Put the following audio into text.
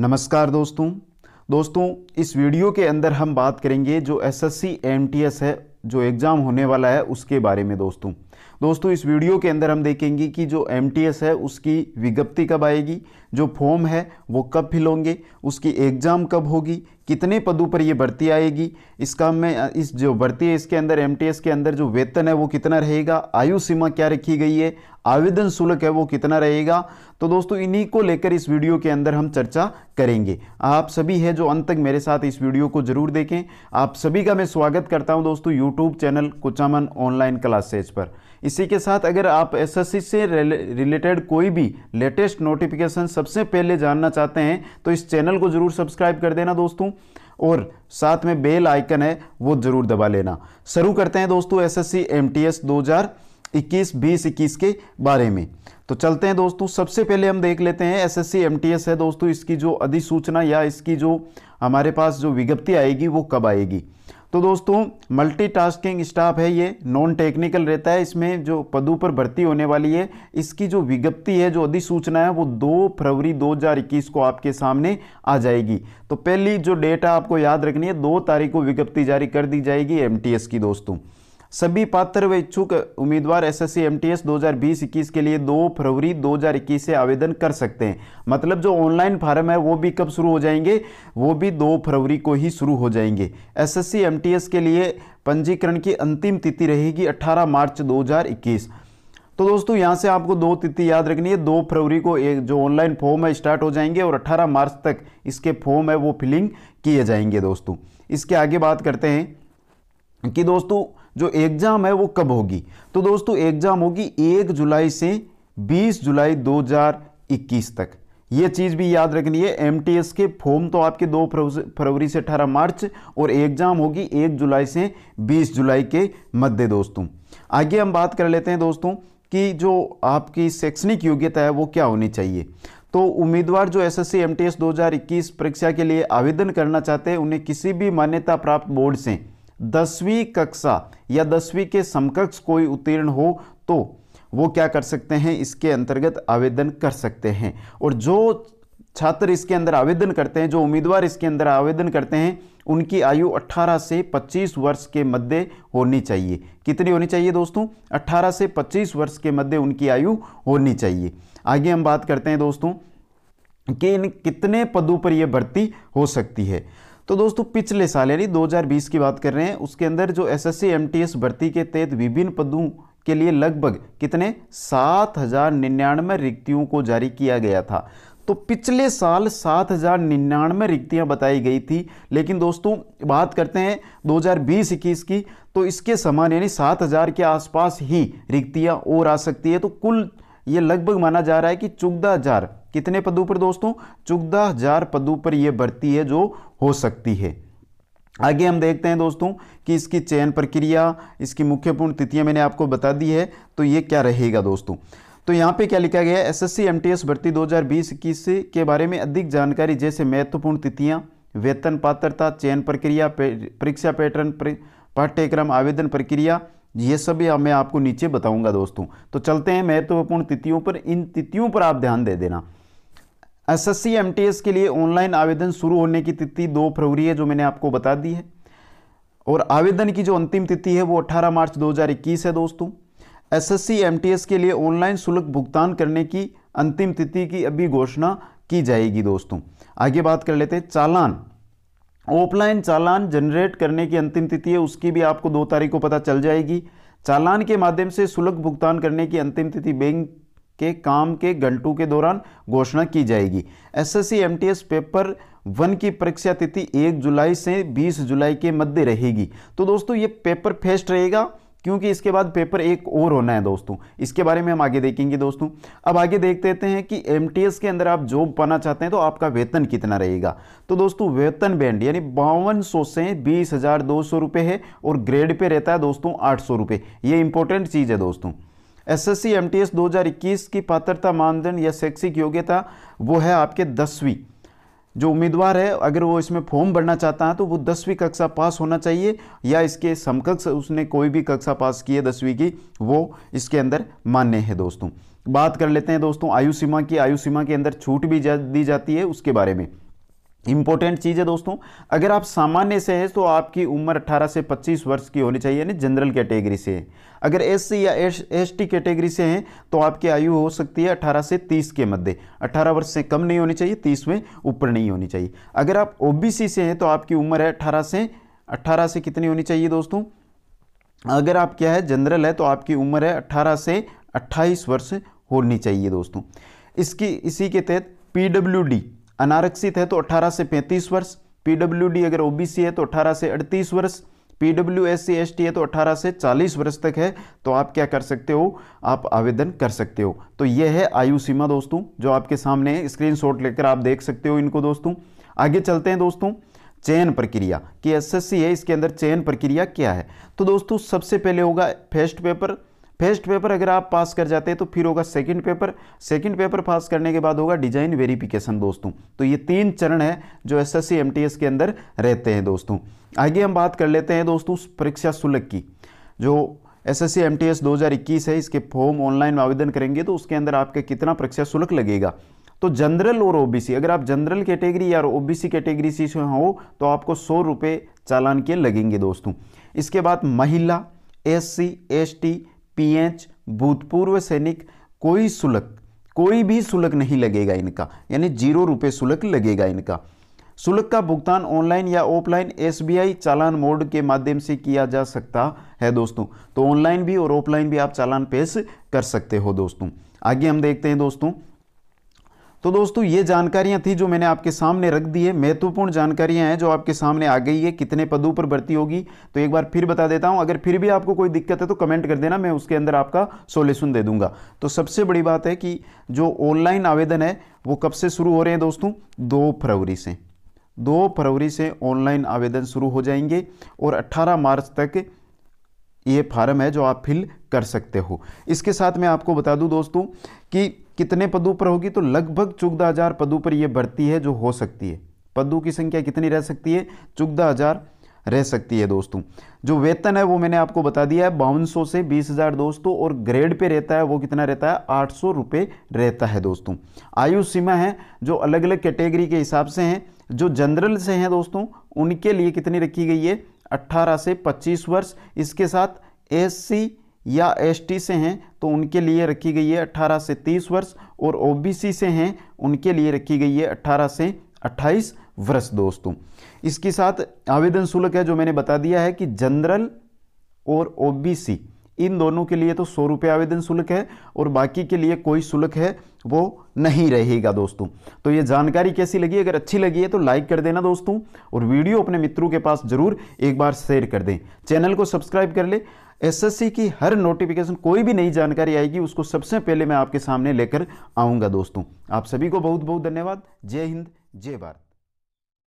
नमस्कार दोस्तों दोस्तों इस वीडियो के अंदर हम बात करेंगे जो एसएससी एमटीएस है जो एग्ज़ाम होने वाला है उसके बारे में दोस्तों दोस्तों इस वीडियो के अंदर हम देखेंगे कि जो एमटीएस है उसकी विज्ञप्ति कब आएगी जो फॉर्म है वो कब फिल होंगे उसकी एग्ज़ाम कब होगी कितने पदों पर ये भर्ती आएगी इसका मैं इस जो भर्ती है इसके अंदर एम के अंदर जो वेतन है वो कितना रहेगा आयु सीमा क्या रखी गई है आवेदन शुल्क है वो कितना रहेगा तो दोस्तों इन्हीं को लेकर इस वीडियो के अंदर हम चर्चा करेंगे आप सभी है जो अंत तक मेरे साथ इस वीडियो को जरूर देखें आप सभी का मैं स्वागत करता हूं दोस्तों YouTube channel Kuchaman online classes पर इसी के साथ अगर आप एस से रिलेटेड कोई भी लेटेस्ट नोटिफिकेशन सबसे पहले जानना चाहते हैं तो इस चैनल को जरूर सब्सक्राइब कर देना दोस्तों और साथ में बेल आइकन है वो जरूर दबा लेना शुरू करते हैं दोस्तों एसएससी एमटीएस 2021 बीस के बारे में तो चलते हैं दोस्तों सबसे पहले हम देख लेते हैं एसएससी एमटीएस है दोस्तों इसकी जो अधिसूचना या इसकी जो हमारे पास जो विज्ञप्ति आएगी वो कब आएगी तो दोस्तों मल्टीटास्किंग स्टाफ है ये नॉन टेक्निकल रहता है इसमें जो पदों पर भर्ती होने वाली है इसकी जो विज्ञप्ति है जो अधिसूचना है वो 2 फरवरी 2021 को आपके सामने आ जाएगी तो पहली जो डेट है आपको याद रखनी है दो तारीख को विज्ञप्ति जारी कर दी जाएगी एमटीएस की दोस्तों सभी पात्र व इच्छुक उम्मीदवार S S C M T S दो हज़ार बीस इक्कीस के लिए दो फरवरी दो हज़ार इक्कीस से आवेदन कर सकते हैं मतलब जो ऑनलाइन फार्म है वो भी कब शुरू हो जाएंगे वो भी दो फरवरी को ही शुरू हो जाएंगे S S C M T S के लिए पंजीकरण की अंतिम तिथि रहेगी अट्ठारह मार्च दो हज़ार इक्कीस तो दोस्तों यहाँ से आपको दो तिथि याद रखनी है दो फरवरी को एक जो ऑनलाइन फॉर्म है स्टार्ट हो जाएंगे और अट्ठारह मार्च तक इसके फॉर्म है वो फिलिंग किए जाएंगे दोस्तों इसके आगे बात करते हैं कि दोस्तों जो एग्ज़ाम है वो कब होगी तो दोस्तों एग्ज़ाम होगी एक जुलाई से 20 जुलाई 2021 तक ये चीज़ भी याद रखनी है एस के फॉर्म तो आपके दो फरवरी से अठारह मार्च और एग्ज़ाम होगी एक जुलाई से 20 जुलाई के मध्य दोस्तों आगे हम बात कर लेते हैं दोस्तों कि जो आपकी शैक्षणिक योग्यता है वो क्या होनी चाहिए तो उम्मीदवार जो एसएससी एमटीएस 2021 परीक्षा के लिए आवेदन करना चाहते हैं उन्हें किसी भी मान्यता प्राप्त बोर्ड से दसवीं कक्षा या दसवीं के समकक्ष कोई उत्तीर्ण हो तो वो क्या कर सकते हैं इसके अंतर्गत आवेदन कर सकते हैं और जो छात्र इसके अंदर आवेदन करते हैं जो उम्मीदवार इसके अंदर आवेदन करते हैं उनकी आयु 18 से 25 वर्ष के मध्य होनी चाहिए कितनी होनी चाहिए दोस्तों 18 से 25 वर्ष के मध्य उनकी आयु होनी चाहिए आगे हम बात करते हैं दोस्तों कि इन कितने पदों पर यह भर्ती हो सकती है तो दोस्तों पिछले साल यानी 2020 की बात कर रहे हैं उसके अंदर जो एसएससी एमटीएस भर्ती के तहत विभिन्न पदों के लिए लगभग कितने सात हजार निन्यानवे रिक्तियों को जारी किया गया था तो पिछले साल सात हज़ार निन्यानवे रिक्तियाँ बताई गई थी लेकिन दोस्तों बात करते हैं दो हजार की तो इसके समान यानी सात हज़ार के आसपास ही रिक्तियाँ और आ सकती है तो कुल ये लगभग माना जा रहा है कि चौदह हज़ार कितने पदों पर दोस्तों चौदह हज़ार पदों पर यह भर्ती है जो हो सकती है आगे हम देखते हैं दोस्तों कि इसकी चयन प्रक्रिया इसकी मुख्य पूर्ण तिथियां मैंने आपको बता दी है तो ये क्या रहेगा दोस्तों तो यहाँ पे क्या लिखा गया है टी एस भर्ती बीस इक्कीस के बारे में अधिक जानकारी जैसे महत्वपूर्ण तिथियाँ वेतन पात्रता चयन प्रक्रिया परीक्षा पैटर्न पाठ्यक्रम आवेदन प्रक्रिया ये सब या मैं आपको नीचे बताऊंगा दोस्तों तो चलते हैं महत्वपूर्ण तिथियों पर इन तिथियों पर आप ध्यान दे देना एसएससी एमटीएस के लिए ऑनलाइन आवेदन शुरू होने की तिथि दो फरवरी है जो मैंने आपको बता दी है और आवेदन की जो अंतिम तिथि है वो 18 मार्च 2021 है दोस्तों एसएससी एमटीएस के लिए ऑनलाइन शुल्क भुगतान करने की अंतिम तिथि की अभी घोषणा की जाएगी दोस्तों आगे बात कर लेते हैं चालान ऑफलाइन चालान जनरेट करने की अंतिम तिथि है उसकी भी आपको दो तारीख को पता चल जाएगी चालान के माध्यम से शुल्क भुगतान करने की अंतिम तिथि बैंक के काम के घंटों के दौरान घोषणा की जाएगी एसएससी एमटीएस पेपर वन की परीक्षा तिथि 1 जुलाई से 20 जुलाई के मध्य रहेगी तो दोस्तों ये पेपर फेस्ट रहेगा क्योंकि इसके बाद पेपर एक और होना है दोस्तों इसके बारे में हम आगे देखेंगे दोस्तों अब आगे देख देते हैं कि एम के अंदर आप जॉब पाना चाहते हैं तो आपका वेतन कितना रहेगा तो दोस्तों वेतन बैंड यानी बावन से बीस हज़ार दो सौ रुपये है और ग्रेड पे रहता है दोस्तों आठ सौ रुपये ये इंपॉर्टेंट चीज़ है दोस्तों एसएससी एमटीएस 2021 की पात्रता मानदंड या शैक्षिक योग्यता वो है आपके दसवीं जो उम्मीदवार है अगर वो इसमें फॉर्म भरना चाहता है तो वो दसवीं कक्षा पास होना चाहिए या इसके समकक्ष उसने कोई भी कक्षा पास की है दसवीं की वो इसके अंदर मान्य है दोस्तों बात कर लेते हैं दोस्तों आयु सीमा की आयु सीमा के अंदर छूट भी जा, दी जाती है उसके बारे में इंपॉर्टेंट चीज़ है दोस्तों अगर आप सामान्य से हैं तो आपकी उम्र 18 से 25 वर्ष की होनी चाहिए यानी जनरल कैटेगरी से है अगर एस या एस टी कैटेगरी से हैं तो आपकी आयु हो सकती है 18 से 30 के मध्य 18 वर्ष से कम नहीं होनी चाहिए 30 में ऊपर नहीं होनी चाहिए अगर आप ओबीसी से हैं तो आपकी उम्र है अट्ठारह से अट्ठारह से कितनी होनी चाहिए दोस्तों अगर आप क्या है जनरल है तो आपकी उम्र है अट्ठारह से अट्ठाईस वर्ष होनी चाहिए दोस्तों इसकी इसी के तहत पी अनारक्षित है तो 18 से 35 वर्ष पीडब्ल्यूडी अगर ओबीसी है तो 18 से 38 वर्ष PW S C S T है तो 18 से 40 वर्ष तक है तो आप क्या कर सकते हो आप आवेदन कर सकते हो तो ये है आयु सीमा दोस्तों जो आपके सामने शॉट लेकर आप देख सकते हो इनको दोस्तों आगे चलते हैं दोस्तों चयन प्रक्रिया कि एसएससी है इसके अंदर चयन प्रक्रिया क्या है तो दोस्तों सबसे पहले होगा फेस्ट पेपर फर्स्ट पेपर अगर आप पास कर जाते हैं तो फिर होगा second paper second paper pass करने के बाद होगा डिजाइन वेरिफिकेशन दोस्तों तो ये तीन चरण है जो एस एस के अंदर रहते हैं दोस्तों आगे हम बात कर लेते हैं दोस्तों परीक्षा शुल्क की जो एस एस सी 2021 है इसके फॉर्म ऑनलाइन आवेदन करेंगे तो उसके अंदर आपका कितना परीक्षा शुल्क लगेगा तो जनरल और ओबीसी अगर आप जनरल कैटेगरी या ओबीसी कैटेगरी से हो तो आपको सौ रुपये चालान के लगेंगे दोस्तों इसके बाद महिला S C S T PH भूतपूर्व सैनिक कोई शुल्क कोई भी शुल्क नहीं लगेगा इनका यानी जीरो रुपए शुल्क लगेगा इनका शुल्क का भुगतान ऑनलाइन या ऑफलाइन एसबीआई चालान मोड के माध्यम से किया जा सकता है दोस्तों तो ऑनलाइन भी और ऑफलाइन भी आप चालान पेश कर सकते हो दोस्तों आगे हम देखते हैं दोस्तों तो दोस्तों ये जानकारियां थी जो मैंने आपके सामने रख दी है महत्वपूर्ण जानकारियां हैं जो आपके सामने आ गई है कितने पदों पर भर्ती होगी तो एक बार फिर बता देता हूं अगर फिर भी आपको कोई दिक्कत है तो कमेंट कर देना मैं उसके अंदर आपका सोल्यूशन दे दूंगा तो सबसे बड़ी बात है कि जो ऑनलाइन आवेदन है वो कब से शुरू हो रहे हैं दोस्तों दो फरवरी से दो फरवरी से ऑनलाइन आवेदन शुरू हो जाएंगे और अट्ठारह मार्च तक ये फार्म है जो आप फिल कर सकते हो इसके साथ मैं आपको बता दूं दोस्तों कि कितने पदों पर होगी तो लगभग चौदह हजार पदों पर यह भर्ती है जो हो सकती है पदों की संख्या कितनी रह सकती है चौदह हजार रह सकती है दोस्तों जो वेतन है वो मैंने आपको बता दिया है बावन सौ से बीस हज़ार दोस्तों और ग्रेड पे रहता है वो कितना रहता है आठ सौ रुपये रहता है दोस्तों आयु सीमा है जो अलग अलग कैटेगरी के हिसाब से हैं जो जनरल से हैं दोस्तों उनके लिए कितनी रखी गई है अट्ठारह से पच्चीस वर्ष इसके साथ एस या एस से हैं तो उनके लिए रखी गई है 18 से 30 वर्ष और ओबीसी से हैं उनके लिए रखी गई है 18 से 28 वर्ष दोस्तों इसके साथ आवेदन शुल्क है जो मैंने बता दिया है कि जनरल और ओबीसी इन दोनों के लिए तो सौ रुपये आवेदन शुल्क है और बाकी के लिए कोई शुल्क है वो नहीं रहेगा दोस्तों तो ये जानकारी कैसी लगी अगर अच्छी लगी है तो लाइक कर देना दोस्तों और वीडियो अपने मित्रों के पास जरूर एक बार शेयर कर दें चैनल को सब्सक्राइब कर ले एसएससी की हर नोटिफिकेशन कोई भी नई जानकारी आएगी उसको सबसे पहले मैं आपके सामने लेकर आऊँगा दोस्तों आप सभी को बहुत बहुत धन्यवाद जय हिंद जय भारत